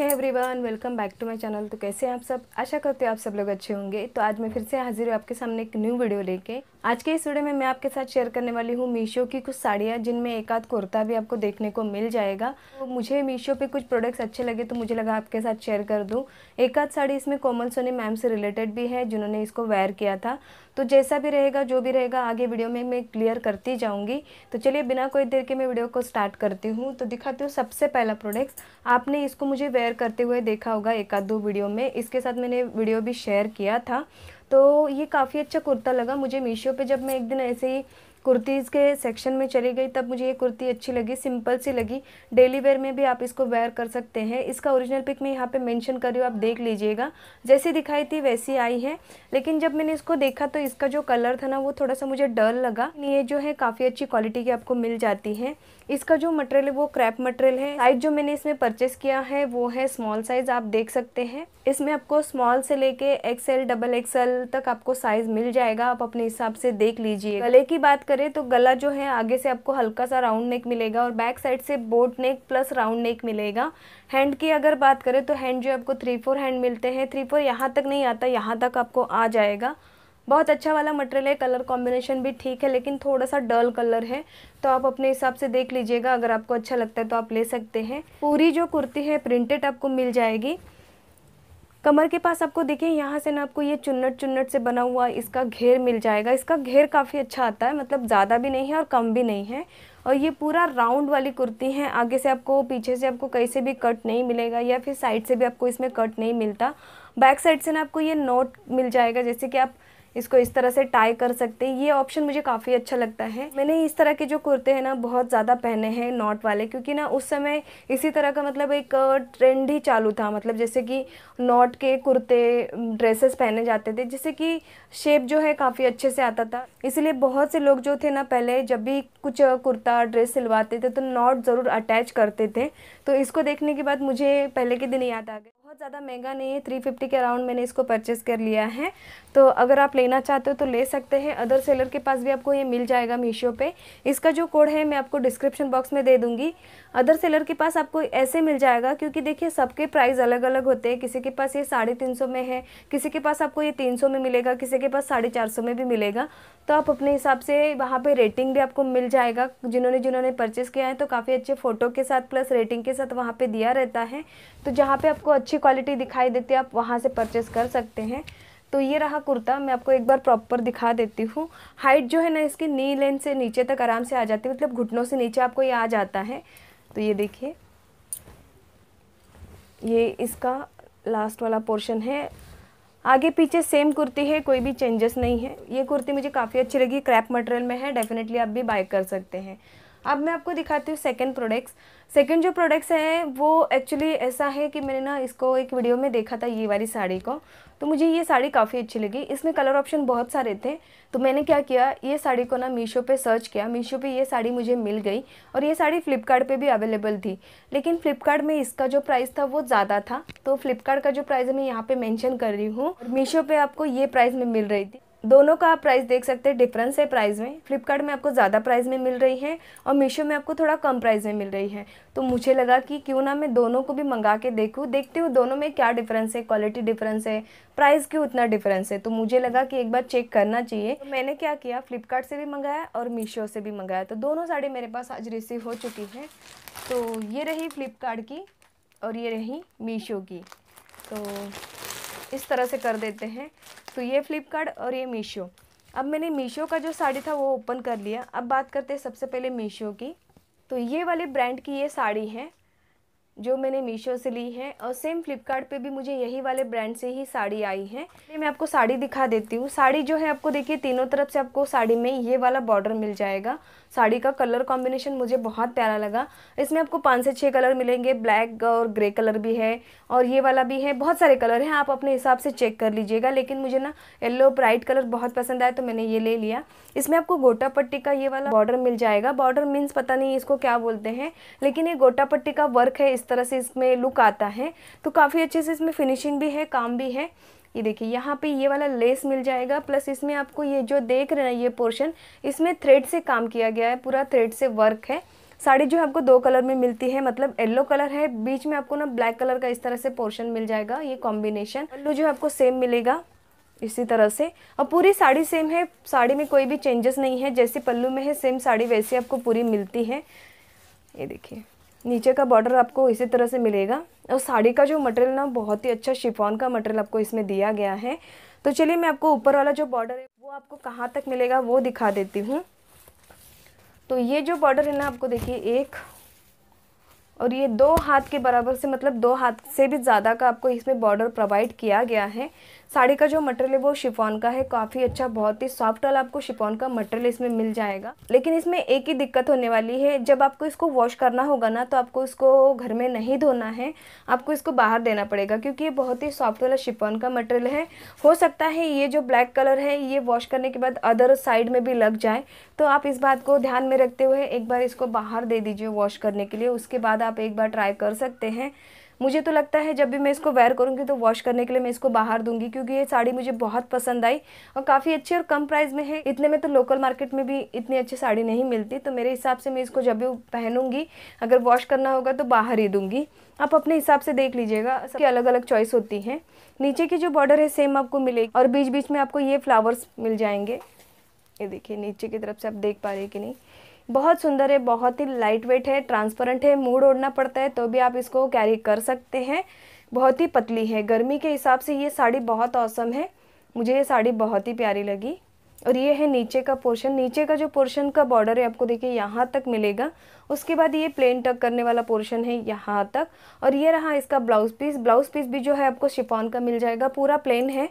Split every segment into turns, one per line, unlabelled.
नमस्ते everyone welcome back to my channel तो कैसे हैं आप सब आशा करते हो आप सब लोग अच्छे होंगे तो आज मैं फिर से हाजिर हूँ आपके सामने एक न्यू वीडियो लेके आज के इस वीडियो में मैं आपके साथ शेयर करने वाली हूँ मीशो की कुछ साड़ियाँ जिनमें एक आध कुर्ता भी आपको देखने को मिल जाएगा तो मुझे मीशो पे कुछ प्रोडक्ट्स अच्छे लगे तो मुझे लगा आपके साथ शेयर कर दूँ एक आध साड़ी इसमें कोमल सोनी मैम से रिलेटेड भी है जिन्होंने इसको वेयर किया था तो जैसा भी रहेगा जो भी रहेगा आगे वीडियो में मैं क्लियर करती जाऊँगी तो चलिए बिना कोई देर के मैं वीडियो को स्टार्ट करती हूँ तो दिखाती हूँ सबसे पहला प्रोडक्ट्स आपने इसको मुझे वेयर करते हुए देखा होगा एक आध दो वीडियो में इसके साथ मैंने वीडियो भी शेयर किया था तो ये काफ़ी अच्छा कुर्ता लगा मुझे मीशो पे जब मैं एक दिन ऐसे ही कुर्तीज़ के सेक्शन में चली गई तब मुझे ये कुर्ती अच्छी लगी सिंपल सी लगी डेली वेयर में भी आप इसको वेयर कर सकते हैं इसका ओरिजिनल पिक मैं यहाँ पे मेंशन कर रही हूँ आप देख लीजिएगा जैसी दिखाई थी वैसी आई है लेकिन जब मैंने इसको देखा तो इसका जो कलर था ना वो थोड़ा सा मुझे डर लगा ये जो है काफ़ी अच्छी क्वालिटी की आपको मिल जाती है इसका जो मटेरियल है वो क्रैप मटेरियल है साइज जो मैंने इसमें परचेस किया है वो है स्मॉल साइज आप देख सकते हैं इसमें आपको स्मॉल से लेके एक्सएल डबल एक्सएल तक आपको साइज मिल जाएगा आप अपने हिसाब से देख लीजिए गले की बात करें तो गला जो है आगे से आपको हल्का सा राउंड नेक मिलेगा और बैक साइड से boat neck plus round neck मिलेगा हैंड की अगर बात करें तो हैंड जो आपको थ्री फोर हैंड मिलते हैं थ्री फोर यहाँ तक नहीं आता यहाँ तक आपको आ जाएगा बहुत अच्छा वाला मटेरियल है कलर कॉम्बिनेशन भी ठीक है लेकिन थोड़ा सा डल कलर है तो आप अपने हिसाब से देख लीजिएगा अगर आपको अच्छा लगता है तो आप ले सकते हैं पूरी जो कुर्ती है प्रिंटेड आपको मिल जाएगी कमर के पास आपको देखिए यहाँ से ना आपको ये चुन्नट चुन्नट से बना हुआ इसका घेर मिल जाएगा इसका घेर काफ़ी अच्छा आता है मतलब ज़्यादा भी नहीं है और कम भी नहीं है और ये पूरा राउंड वाली कुर्ती है आगे से आपको पीछे से आपको कहीं से भी कट नहीं मिलेगा या फिर साइड से भी आपको इसमें कट नहीं मिलता बैक साइड से ना आपको ये नोट मिल जाएगा जैसे कि आप इसको इस तरह से टाई कर सकते हैं ये ऑप्शन मुझे काफ़ी अच्छा लगता है मैंने इस तरह के जो कुर्ते हैं ना बहुत ज़्यादा पहने हैं नॉट वाले क्योंकि ना उस समय इसी तरह का मतलब एक ट्रेंड ही चालू था मतलब जैसे कि नॉट के कुर्ते ड्रेसेस पहने जाते थे जिससे कि शेप जो है काफ़ी अच्छे से आता था इसलिए बहुत से लोग जो थे ना पहले जब भी कुछ कुर्ता ड्रेस सिलवाते थे तो नॉट ज़रूर अटैच करते थे तो इसको देखने के बाद मुझे पहले के दिन याद आ गया बहुत ज़्यादा महंगा नहीं है थ्री फिफ्टी के अराउंड मैंने इसको परचेस कर लिया है तो अगर आप लेना चाहते हो तो ले सकते हैं अदर सेलर के पास भी आपको ये मिल जाएगा मीशो पे इसका जो कोड है मैं आपको डिस्क्रिप्शन बॉक्स में दे दूंगी अदर सेलर के पास आपको ऐसे मिल जाएगा क्योंकि देखिए सबके प्राइस अलग अलग होते हैं किसी के पास ये साढ़े तीन सौ में है किसी के पास आपको ये तीन सौ में मिलेगा किसी के पास साढ़े चार सौ में भी मिलेगा तो आप अपने हिसाब से वहाँ पर रेटिंग भी आपको मिल जाएगा जिन्होंने जिन्होंने परचेस किया है तो काफ़ी अच्छे फ़ोटो के साथ प्लस रेटिंग के साथ वहाँ पर दिया रहता है तो जहाँ पे आपको अच्छी क्वालिटी दिखाई देती है आप वहाँ से परचेस कर सकते हैं तो ये रहा कुर्ता मैं आपको एक बार प्रॉपर दिखा देती हूँ हाइट जो है ना इसकी नी लेंथ से नीचे तक आराम से आ जाती है मतलब घुटनों से नीचे आपको ये आ जाता है तो ये देखिए ये इसका लास्ट वाला पोर्शन है आगे पीछे सेम कुर्ती है कोई भी चेंजेस नहीं है ये कुर्ती मुझे काफ़ी अच्छी लगी क्रैप मटेरियल में है डेफिनेटली आप भी बाय कर सकते हैं अब मैं आपको दिखाती हूँ सेकेंड प्रोडक्ट्स सेकेंड जो प्रोडक्ट्स हैं वो एक्चुअली ऐसा है कि मैंने ना इसको एक वीडियो में देखा था ये वाली साड़ी को तो मुझे ये साड़ी काफ़ी अच्छी लगी इसमें कलर ऑप्शन बहुत सारे थे तो मैंने क्या किया ये साड़ी को ना मीशो पे सर्च किया मीशो पे ये साड़ी मुझे मिल गई और ये साड़ी फ्लिपकार्ट भी अवेलेबल थी लेकिन फ्लिपकार्ट में इसका जो प्राइस था वो ज़्यादा था तो फ्लिपकार्ट का जो प्राइस मैं यहाँ पर मैंशन कर रही हूँ मीशो पर आपको ये प्राइस में मिल रही थी दोनों का आप प्राइस देख सकते हैं डिफरेंस है प्राइस में फ्लिपकार्ट में आपको ज़्यादा प्राइस में मिल रही है और मीशो में आपको थोड़ा कम प्राइस में मिल रही है तो मुझे लगा कि क्यों ना मैं दोनों को भी मंगा के देखूँ देखते हूँ दोनों में क्या डिफरेंस है क्वालिटी डिफरेंस है प्राइस क्यों उतना डिफरेंस है तो मुझे लगा कि एक बार चेक करना चाहिए तो मैंने क्या किया फ्लिपकार्ट से भी मंगाया और मीशो से भी मंगाया तो दोनों साड़ी मेरे पास आज रिसीव हो चुकी है तो ये रही फ्लिपकार्ट की और ये रही मीशो की तो इस तरह से कर देते हैं तो ये फ्लिपकार्ट और ये मीशो अब मैंने मीशो का जो साड़ी था वो ओपन कर लिया अब बात करते हैं सबसे पहले मीशो की तो ये वाले ब्रांड की ये साड़ी है जो मैंने मीशो से ली है और सेम फ्लिपकार्ट पे भी मुझे यही वाले ब्रांड से ही साड़ी आई है मैं आपको साड़ी दिखा देती हूँ साड़ी जो है आपको देखिए तीनों तरफ से आपको साड़ी में ये वाला बॉर्डर मिल जाएगा साड़ी का कलर कॉम्बिनेशन मुझे बहुत प्यारा लगा इसमें आपको पाँच से छः कलर मिलेंगे ब्लैक और ग्रे कलर भी है और ये वाला भी है बहुत सारे कलर हैं आप अपने हिसाब से चेक कर लीजिएगा लेकिन मुझे ना येलो ब्राइट कलर बहुत पसंद आया तो मैंने ये ले लिया इसमें आपको गोटा पट्टी का ये वाला बॉर्डर मिल जाएगा बॉर्डर मीन्स पता नहीं इसको क्या बोलते हैं लेकिन ये गोटा पट्टी का वर्क है इस तरह से इसमें लुक आता है तो काफ़ी अच्छे से इसमें फिनिशिंग भी है काम भी है ये देखिए यहाँ पे ये वाला लेस मिल जाएगा प्लस इसमें आपको ये जो देख रहे हैं ये पोर्शन इसमें थ्रेड से काम किया गया है पूरा थ्रेड से वर्क है साड़ी जो है आपको दो कलर में मिलती है मतलब येल्लो कलर है बीच में आपको ना ब्लैक कलर का इस तरह से पोर्शन मिल जाएगा ये कॉम्बिनेशन पल्लू जो है आपको सेम मिलेगा इसी तरह से और पूरी साड़ी सेम है साड़ी में कोई भी चेंजेस नहीं है जैसे पल्लू में है सेम साड़ी वैसी आपको पूरी मिलती है ये देखिए नीचे का बॉर्डर आपको इसी तरह से मिलेगा और साड़ी का जो मटेरियल ना बहुत ही अच्छा शिफॉन का मटेरियल आपको इसमें दिया गया है तो चलिए मैं आपको ऊपर वाला जो बॉर्डर है वो आपको कहाँ तक मिलेगा वो दिखा देती हूँ तो ये जो बॉर्डर है ना आपको देखिए एक और ये दो हाथ के बराबर से मतलब दो हाथ से भी ज़्यादा का आपको इसमें बॉर्डर प्रोवाइड किया गया है साड़ी का जो मटेरियल है वो शिफॉन का है काफ़ी अच्छा बहुत ही सॉफ्ट वाला आपको शिफॉन का मटेरियल इसमें मिल जाएगा लेकिन इसमें एक ही दिक्कत होने वाली है जब आपको इसको वॉश करना होगा ना तो आपको इसको घर में नहीं धोना है आपको इसको बाहर देना पड़ेगा क्योंकि ये बहुत ही सॉफ्ट वाला शिफॉन का मटेरियल है हो सकता है ये जो ब्लैक कलर है ये वॉश करने के बाद अदर साइड में भी लग जाए तो आप इस बात को ध्यान में रखते हुए एक बार इसको बाहर दे दीजिए वॉश करने के लिए उसके बाद आप एक बार ट्राई कर सकते हैं मुझे तो लगता है जब भी मैं इसको वेयर करूँगी तो वॉश करने के लिए मैं इसको बाहर दूंगी क्योंकि ये साड़ी मुझे बहुत पसंद आई और काफ़ी अच्छी और कम प्राइस में है इतने में तो लोकल मार्केट में भी इतनी अच्छी साड़ी नहीं मिलती तो मेरे हिसाब से मैं इसको जब भी पहनूंगी अगर वॉश करना होगा तो बाहर ही दूंगी आप अपने हिसाब से देख लीजिएगा सबकी अलग अलग चॉइस होती है नीचे की जो बॉर्डर है सेम आपको मिलेगी और बीच बीच में आपको ये फ्लावर्स मिल जाएंगे ये देखिए नीचे की तरफ से आप देख पा रहे हैं कि नहीं बहुत सुंदर है बहुत ही लाइट वेट है ट्रांसपेरेंट है मूड ओढ़ना पड़ता है तो भी आप इसको कैरी कर सकते हैं बहुत ही पतली है गर्मी के हिसाब से ये साड़ी बहुत औसम है मुझे ये साड़ी बहुत ही प्यारी लगी और ये है नीचे का पोर्शन नीचे का जो पोर्शन का बॉर्डर है आपको देखिए यहाँ तक मिलेगा उसके बाद ये प्लेन टक करने वाला पोर्शन है यहाँ तक और ये रहा इसका ब्लाउज़ पीस ब्लाउज़ पीस भी जो है आपको शिफॉन का मिल जाएगा पूरा प्लेन है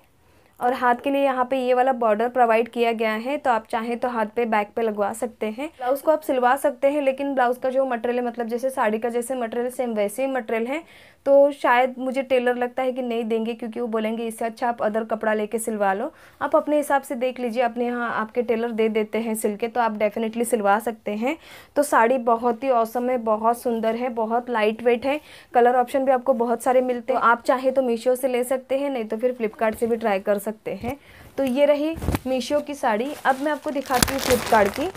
और हाथ के लिए यहाँ पे ये वाला बॉर्डर प्रोवाइड किया गया है तो आप चाहें तो हाथ पे बैक पे लगवा सकते हैं ब्लाउज़ को आप सिलवा सकते हैं लेकिन ब्लाउज़ का जो मटेरियल है मतलब जैसे साड़ी का जैसे मटेरियल सेम वैसे ही मटेरियल है तो शायद मुझे टेलर लगता है कि नहीं देंगे क्योंकि वो बोलेंगे इससे अच्छा आप अदर कपड़ा लेके सिलवा लो आप अपने हिसाब से देख लीजिए अपने यहाँ आपके टेलर दे देते हैं सिल के तो आप डेफिनेटली सिलवा सकते हैं तो साड़ी बहुत ही औसम है बहुत सुंदर है बहुत लाइट वेट है कलर ऑप्शन भी आपको बहुत सारे मिलते हैं आप चाहे तो मीशो से ले सकते हैं नहीं तो फिर फ्लिपकार्ट से भी ट्राई कर सकते सकते हैं तो ये रही मीशो की साड़ी अब मैं आपको दिखाती हूँ फ्लिपकार्ट की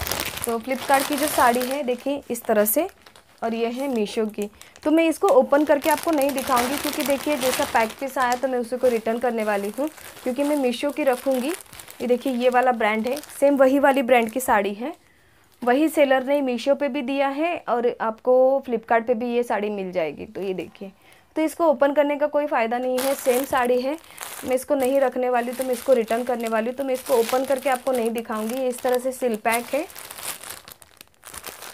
तो फ्लिपकार्ट की जो साड़ी है देखिए इस तरह से और ये है मीशो की तो मैं इसको ओपन करके आपको नहीं दिखाऊंगी क्योंकि देखिए जैसा पैक पीस आया तो मैं उसी को रिटर्न करने वाली हूँ क्योंकि मैं मीशो की रखूँगी ये देखिए ये वाला ब्रांड है सेम वही वाली ब्रांड की साड़ी है वही सेलर ने मीशो पे भी दिया है और आपको फ्लिपकार्ट पे भी ये साड़ी मिल जाएगी तो ये देखिए तो इसको ओपन करने का कोई फ़ायदा नहीं है सेम साड़ी है मैं इसको नहीं रखने वाली तो मैं इसको रिटर्न करने वाली तो मैं इसको ओपन करके आपको नहीं दिखाऊंगी इस तरह से सिल पैक है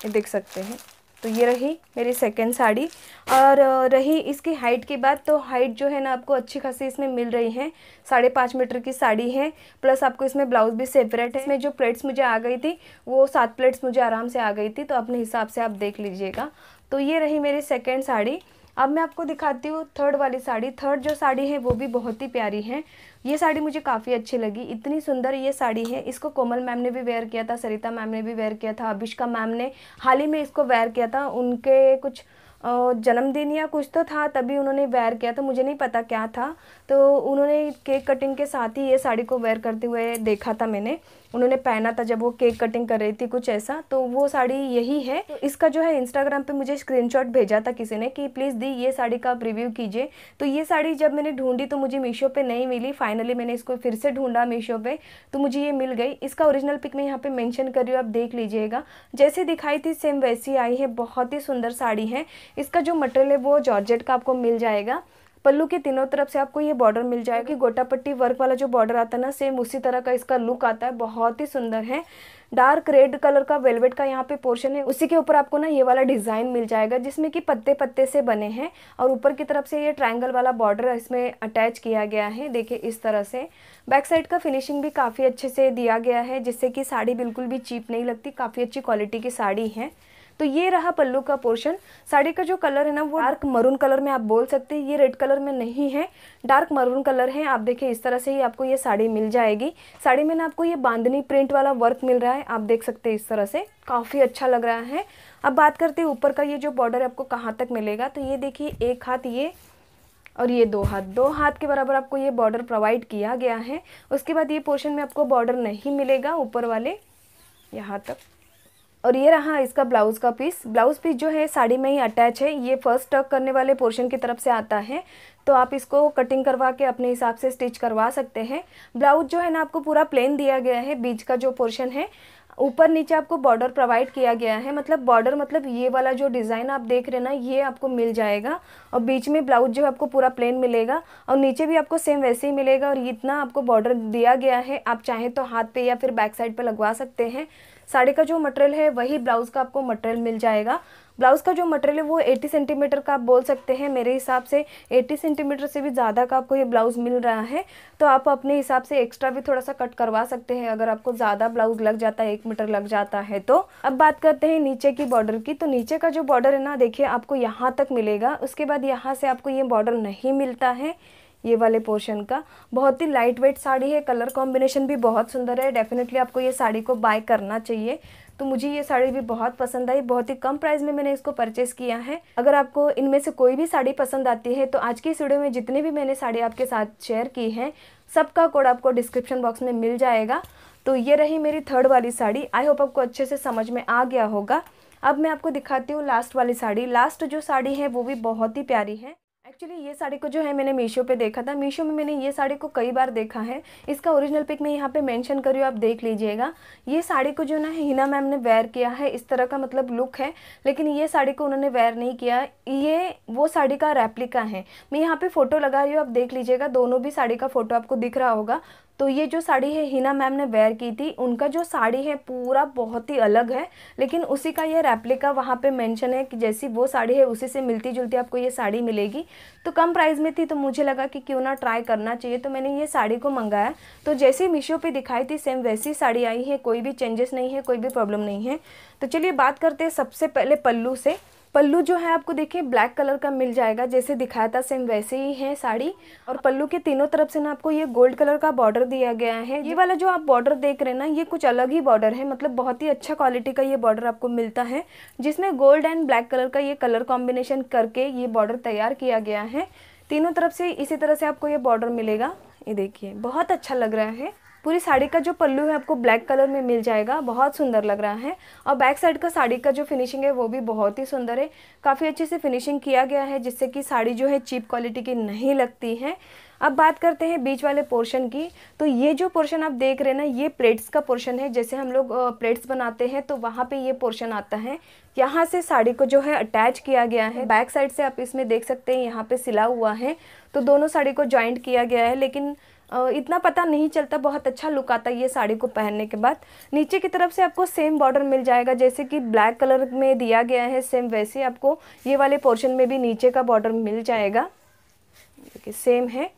ये देख सकते हैं तो ये रही मेरी सेकेंड साड़ी और रही इसकी हाइट की बात तो हाइट जो है ना आपको अच्छी खासी इसमें मिल रही है साढ़े पाँच मीटर की साड़ी है प्लस आपको इसमें ब्लाउज भी सेपरेट है इसमें जो प्लेट्स मुझे आ गई थी वो सात प्लेट्स मुझे आराम से आ गई थी तो अपने हिसाब से आप देख लीजिएगा तो ये रही मेरी सेकेंड साड़ी अब मैं आपको दिखाती हूँ थर्ड वाली साड़ी थर्ड जो साड़ी है वो भी बहुत ही प्यारी है ये साड़ी मुझे काफ़ी अच्छी लगी इतनी सुंदर ये साड़ी है इसको कोमल मैम ने भी वेयर किया था सरिता मैम ने भी वेयर किया था अभिष्का मैम ने हाल ही में इसको वेयर किया था उनके कुछ जन्मदिन या कुछ तो था तभी उन्होंने वेयर किया था मुझे नहीं पता क्या था तो उन्होंने केक कटिंग के साथ ही ये साड़ी को वेयर करते हुए देखा था मैंने उन्होंने पहना था जब वो केक कटिंग कर रही थी कुछ ऐसा तो वो साड़ी यही है तो इसका जो है इंस्टाग्राम पे मुझे स्क्रीनशॉट भेजा था किसी ने कि प्लीज़ दी ये साड़ी का आप रिव्यू कीजिए तो ये साड़ी जब मैंने ढूंढी तो मुझे मीशो पे नहीं मिली फाइनली मैंने इसको फिर से ढूंढा मीशो पे तो मुझे ये मिल गई इसका ओरिजिनल पिक मैं यहाँ पे मैंशन कर रही हूँ आप देख लीजिएगा जैसे दिखाई थी सेम वैसी आई है बहुत ही सुंदर साड़ी है इसका जो मटेरियल है वो जॉर्जेट का आपको मिल जाएगा पल्लू के तीनों तरफ से आपको ये बॉर्डर मिल जाएगा कि हम्म। गोटापट्टी वर्क वाला जो बॉर्डर आता है ना सेम उसी तरह का इसका लुक आता है बहुत ही सुंदर है डार्क रेड कलर का वेलवेट का यहाँ पे पोर्शन है उसी के ऊपर आपको ना ये वाला डिज़ाइन मिल जाएगा जिसमें कि पत्ते पत्ते से बने हैं और ऊपर की तरफ से ये ट्रायंगल वाला बॉर्डर इसमें अटैच किया गया है देखिए इस तरह से बैक साइड का फिनिशिंग भी काफ़ी अच्छे से दिया गया है जिससे कि साड़ी बिल्कुल भी चीप नहीं लगती काफ़ी अच्छी क्वालिटी की साड़ी है तो ये रहा पल्लू का पोर्शन साड़ी का जो कलर है ना वो डार्क मरून कलर में आप बोल सकते हैं ये रेड कलर में नहीं है डार्क मरून कलर है आप देखिए इस तरह से ही आपको ये साड़ी मिल जाएगी साड़ी में ना आपको ये बांधनी प्रिंट वाला वर्क मिल रहा है आप देख सकते हैं इस तरह से काफ़ी अच्छा लग रहा है अब बात करते हैं ऊपर का ये जो बॉर्डर आपको कहाँ तक मिलेगा तो ये देखिए एक हाथ ये और ये दो हाथ दो हाथ के बराबर आपको ये बॉर्डर प्रोवाइड किया गया है उसके बाद ये पोर्शन में आपको बॉर्डर नहीं मिलेगा ऊपर वाले यहाँ तक और ये रहा इसका ब्लाउज़ का पीस ब्लाउज़ पीस जो है साड़ी में ही अटैच है ये फर्स्ट टक करने वाले पोर्शन की तरफ से आता है तो आप इसको कटिंग करवा के अपने हिसाब से स्टिच करवा सकते हैं ब्लाउज़ जो है ना आपको पूरा प्लेन दिया गया है बीच का जो पोर्शन है ऊपर नीचे आपको बॉर्डर प्रोवाइड किया गया है मतलब बॉर्डर मतलब ये वाला जो डिज़ाइन आप देख रहे हैं ना ये आपको मिल जाएगा और बीच में ब्लाउज जो है आपको पूरा प्लेन मिलेगा और नीचे भी आपको सेम वैसे ही मिलेगा और इतना आपको बॉर्डर दिया गया है आप चाहें तो हाथ पे या फिर बैक साइड पर लगवा सकते हैं साड़ी का जो मटेरियल है वही ब्लाउज़ का आपको मटेरियल मिल जाएगा ब्लाउज़ का जो मटेरियल है वो 80 सेंटीमीटर का आप बोल सकते हैं मेरे हिसाब से 80 सेंटीमीटर से भी ज़्यादा का आपको ये ब्लाउज़ मिल रहा है तो आप अपने हिसाब से एक्स्ट्रा भी थोड़ा सा कट करवा सकते हैं अगर आपको ज़्यादा ब्लाउज़ लग जाता है एक मीटर लग जाता है तो अब बात करते हैं नीचे की बॉर्डर की तो नीचे का जो बॉर्डर है ना देखिए आपको यहाँ तक मिलेगा उसके बाद यहाँ से आपको ये बॉर्डर नहीं मिलता है ये वाले पोर्शन का बहुत ही लाइट वेट साड़ी है कलर कॉम्बिनेशन भी बहुत सुंदर है डेफिनेटली आपको ये साड़ी को बाय करना चाहिए तो मुझे ये साड़ी भी बहुत पसंद आई बहुत ही कम प्राइस में मैंने इसको परचेस किया है अगर आपको इनमें से कोई भी साड़ी पसंद आती है तो आज की इस वीडियो में जितनी भी मैंने साड़ी आपके साथ शेयर की है सबका कोड आपको डिस्क्रिप्शन बॉक्स में मिल जाएगा तो ये रही मेरी थर्ड वाली साड़ी आई होप आपको अच्छे से समझ में आ गया होगा अब मैं आपको दिखाती हूँ लास्ट वाली साड़ी लास्ट जो साड़ी है वो भी बहुत ही प्यारी है एक्चुअली ये साड़ी को जो है मैंने मीशो पे देखा था मीशो में मैंने ये साड़ी को कई बार देखा है इसका ओरिजिनल पिक मैं यहाँ पे मेंशन करी हूँ आप देख लीजिएगा ये साड़ी को जो ना हिना मैम ने वेयर किया है इस तरह का मतलब लुक है लेकिन ये साड़ी को उन्होंने वेयर नहीं किया ये वो साड़ी का रेप्लिका है मैं यहाँ पर फ़ोटो लगा रही हूँ आप देख लीजिएगा दोनों भी साड़ी का फ़ोटो आपको दिख रहा होगा तो ये जो साड़ी है हिना मैम ने वेयर की थी उनका जो साड़ी है पूरा बहुत ही अलग है लेकिन उसी का ये रेप्लिका वहाँ पे मेंशन है कि जैसी वो साड़ी है उसी से मिलती जुलती आपको ये साड़ी मिलेगी तो कम प्राइस में थी तो मुझे लगा कि क्यों ना ट्राई करना चाहिए तो मैंने ये साड़ी को मंगाया तो जैसी मीशो पर दिखाई थी सेम वैसी साड़ी आई है कोई भी चेंजेस नहीं है कोई भी प्रॉब्लम नहीं है तो चलिए बात करते हैं सबसे पहले पल्लू से पल्लू जो है आपको देखिए ब्लैक कलर का मिल जाएगा जैसे दिखाया था सेम वैसे ही है साड़ी और पल्लू के तीनों तरफ से ना आपको ये गोल्ड कलर का बॉर्डर दिया गया है ये वाला जो आप बॉर्डर देख रहे हैं ना ये कुछ अलग ही बॉर्डर है मतलब बहुत ही अच्छा क्वालिटी का ये बॉर्डर आपको मिलता है जिसमें गोल्ड एंड ब्लैक कलर का ये कलर कॉम्बिनेशन करके ये बॉर्डर तैयार किया गया है तीनों तरफ से इसी तरह से आपको ये बॉर्डर मिलेगा ये देखिए बहुत अच्छा लग रहा है पूरी साड़ी का जो पल्लू है आपको ब्लैक कलर में मिल जाएगा बहुत सुंदर लग रहा है और बैक साइड का साड़ी का जो फिनिशिंग है वो भी बहुत ही सुंदर है काफ़ी अच्छे से फिनिशिंग किया गया है जिससे कि साड़ी जो है चीप क्वालिटी की नहीं लगती है अब बात करते हैं बीच वाले पोर्शन की तो ये जो पोर्शन आप देख रहे हैं ना ये प्लेट्स का पोर्शन है जैसे हम लोग प्लेट्स बनाते हैं तो वहाँ पे ये पोर्शन आता है यहाँ से साड़ी को जो है अटैच किया गया है बैक साइड से आप इसमें देख सकते हैं यहाँ पे सिला हुआ है तो दोनों साड़ी को ज्वाइंट किया गया है लेकिन इतना पता नहीं चलता बहुत अच्छा लुक आता है ये साड़ी को पहनने के बाद नीचे की तरफ से आपको सेम बॉर्डर मिल जाएगा जैसे कि ब्लैक कलर में दिया गया है सेम वैसे आपको ये वाले पोर्शन में भी नीचे का बॉर्डर मिल जाएगा देखिए सेम है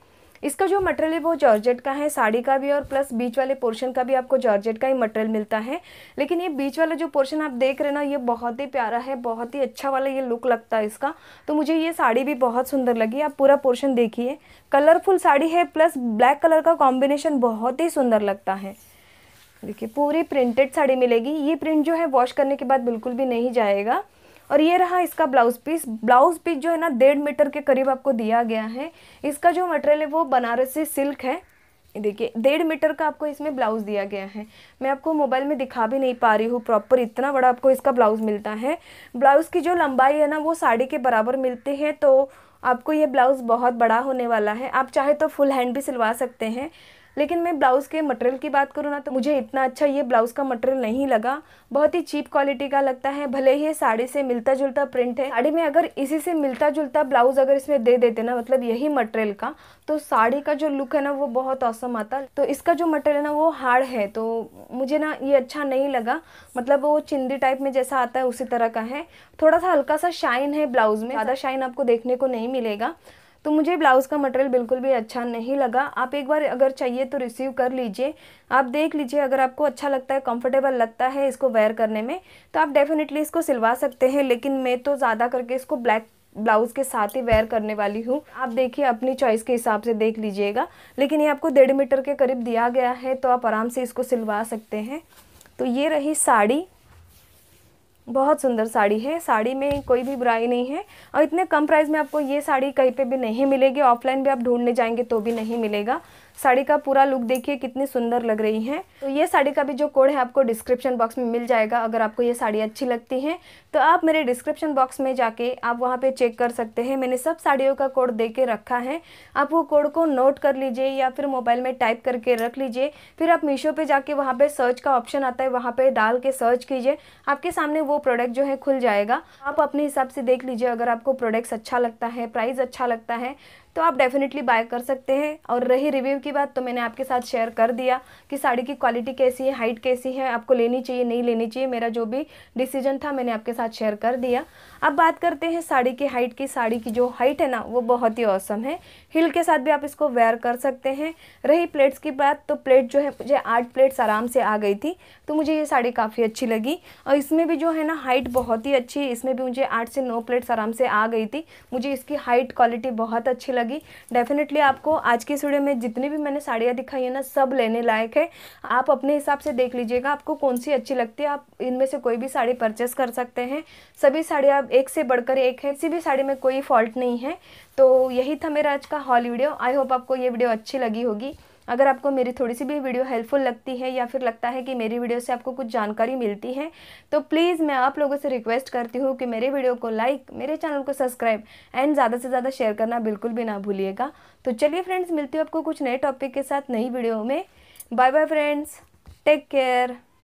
इसका जो मटेरियल है वो जॉर्जेट का है साड़ी का भी और प्लस बीच वाले पोर्शन का भी आपको जॉर्जेट का ही मटेरियल मिलता है लेकिन ये बीच वाला जो पोर्शन आप देख रहे ना ये बहुत ही प्यारा है बहुत ही अच्छा वाला ये लुक लगता है इसका तो मुझे ये साड़ी भी बहुत सुंदर लगी आप पूरा पोर्शन देखिए कलरफुल साड़ी है प्लस ब्लैक कलर का कॉम्बिनेशन बहुत ही सुंदर लगता है देखिए पूरी प्रिंटेड साड़ी मिलेगी ये प्रिंट जो है वॉश करने के बाद बिल्कुल भी नहीं जाएगा और ये रहा इसका ब्लाउज़ पीस ब्लाउज़ पीस जो है ना डेढ़ मीटर के करीब आपको दिया गया है इसका जो मटेरियल है वो बनारसी सिल्क है देखिए डेढ़ मीटर का आपको इसमें ब्लाउज़ दिया गया है मैं आपको मोबाइल में दिखा भी नहीं पा रही हूँ प्रॉपर इतना बड़ा आपको इसका ब्लाउज़ मिलता है ब्लाउज़ की जो लंबाई है ना वो साड़ी के बराबर मिलती है तो आपको ये ब्लाउज़ बहुत बड़ा होने वाला है आप चाहे तो फुल हैंड भी सिलवा सकते हैं लेकिन मैं ब्लाउज़ के मटेरियल की बात करूँ ना तो मुझे इतना अच्छा ये ब्लाउज़ का मटेरियल नहीं लगा बहुत ही चीप क्वालिटी का लगता है भले ही साड़ी से मिलता जुलता प्रिंट है साड़ी में अगर इसी से मिलता जुलता ब्लाउज़ अगर इसमें दे देते ना मतलब यही मटेरियल का तो साड़ी का जो लुक है ना वो बहुत औसम आता तो इसका जो मटेरियल है ना वो हार्ड है तो मुझे ना ये अच्छा नहीं लगा मतलब वो चिंदी टाइप में जैसा आता है उसी तरह का है थोड़ा सा हल्का सा शाइन है ब्लाउज़ में ज़्यादा शाइन आपको देखने को नहीं मिलेगा तो मुझे ब्लाउज़ का मटेरियल बिल्कुल भी अच्छा नहीं लगा आप एक बार अगर चाहिए तो रिसीव कर लीजिए आप देख लीजिए अगर आपको अच्छा लगता है कंफर्टेबल लगता है इसको वेयर करने में तो आप डेफिनेटली इसको सिलवा सकते हैं लेकिन मैं तो ज़्यादा करके इसको ब्लैक ब्लाउज़ के साथ ही वेयर करने वाली हूँ आप देखिए अपनी चॉइस के हिसाब से देख लीजिएगा लेकिन ये आपको डेढ़ मीटर के करीब दिया गया है तो आप आराम से इसको सिलवा सकते हैं तो ये रही साड़ी बहुत सुंदर साड़ी है साड़ी में कोई भी बुराई नहीं है और इतने कम प्राइस में आपको ये साड़ी कहीं पे भी नहीं मिलेगी ऑफलाइन भी आप ढूंढने जाएंगे तो भी नहीं मिलेगा साड़ी का पूरा लुक देखिए कितनी सुंदर लग रही है तो ये साड़ी का भी जो कोड है आपको डिस्क्रिप्शन बॉक्स में मिल जाएगा अगर आपको ये साड़ी अच्छी लगती है तो आप मेरे डिस्क्रिप्शन बॉक्स में जाके आप वहाँ पर चेक कर सकते हैं मैंने सब साड़ियों का कोड दे के रखा है आप वो कोड को नोट कर लीजिए या फिर मोबाइल में टाइप करके रख लीजिए फिर आप मीशो पर जाके वहाँ पर सर्च का ऑप्शन आता है वहाँ पर डाल के सर्च कीजिए आपके सामने वो प्रोडक्ट जो है खुल जाएगा आप अपने हिसाब से देख लीजिए अगर आपको प्रोडक्ट्स अच्छा लगता है प्राइस अच्छा लगता है तो आप डेफिनेटली बाय कर सकते हैं और रही रिव्यू की बात तो मैंने आपके साथ शेयर कर दिया कि साड़ी की क्वालिटी कैसी है हाइट कैसी है आपको लेनी चाहिए नहीं लेनी चाहिए मेरा जो भी डिसीजन था मैंने आपके साथ शेयर कर दिया अब बात करते हैं साड़ी की हाइट की साड़ी की जो हाइट है ना वो बहुत ही औसम है हिल के साथ भी आप इसको वेयर कर सकते हैं रही प्लेट्स की बात तो प्लेट जो है मुझे आठ प्लेट्स आराम से आ गई थी तो मुझे ये साड़ी काफ़ी अच्छी लगी और इसमें भी जो है ना हाइट बहुत ही अच्छी इसमें भी मुझे आठ से नौ प्लेट्स आराम से आ गई थी मुझे इसकी हाइट क्वालिटी बहुत अच्छी लगी लगी डेफिनेटली आपको आज की स्टूडियो में जितनी भी मैंने साड़ियाँ दिखाई है ना सब लेने लायक है आप अपने हिसाब से देख लीजिएगा आपको कौन सी अच्छी लगती है आप इनमें से कोई भी साड़ी परचेस कर सकते हैं सभी साड़ियाँ एक से बढ़कर एक है किसी भी साड़ी में कोई फॉल्ट नहीं है तो यही था मेरा आज का हॉल वीडियो आई होप आपको ये वीडियो अच्छी लगी होगी अगर आपको मेरी थोड़ी सी भी वीडियो हेल्पफुल लगती है या फिर लगता है कि मेरी वीडियो से आपको कुछ जानकारी मिलती है तो प्लीज़ मैं आप लोगों से रिक्वेस्ट करती हूँ कि मेरे वीडियो को लाइक मेरे चैनल को सब्सक्राइब एंड ज़्यादा से ज़्यादा शेयर करना बिल्कुल भी ना भूलिएगा तो चलिए फ्रेंड्स मिलती हूँ आपको कुछ नए टॉपिक के साथ नई वीडियो में bye bye friends take care